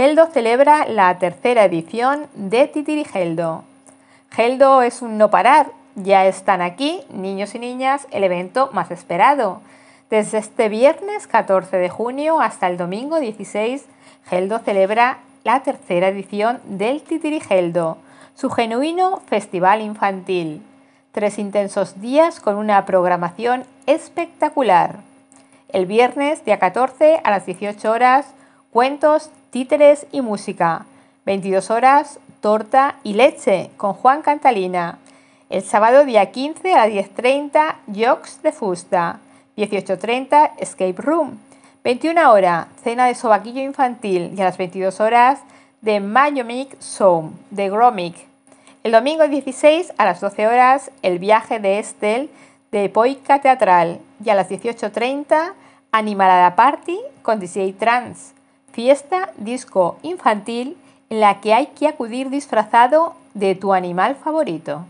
Geldo celebra la tercera edición de Titirigeldo. Geldo es un no parar, ya están aquí, niños y niñas, el evento más esperado. Desde este viernes 14 de junio hasta el domingo 16, Geldo celebra la tercera edición del Titirigeldo, su genuino festival infantil. Tres intensos días con una programación espectacular. El viernes día 14 a las 18 horas, cuentos, títeres y música. 22 horas, torta y leche con Juan Cantalina. El sábado día 15 a las 10.30, Jocks de Fusta. 18.30, Escape Room. 21 horas, cena de sobaquillo infantil y a las 22 horas, The Mayomic Zone de Gromic. El domingo 16 a las 12 horas, El viaje de Estel de Poica Teatral y a las 18.30, Animalada Party con DJ Trans fiesta disco infantil en la que hay que acudir disfrazado de tu animal favorito.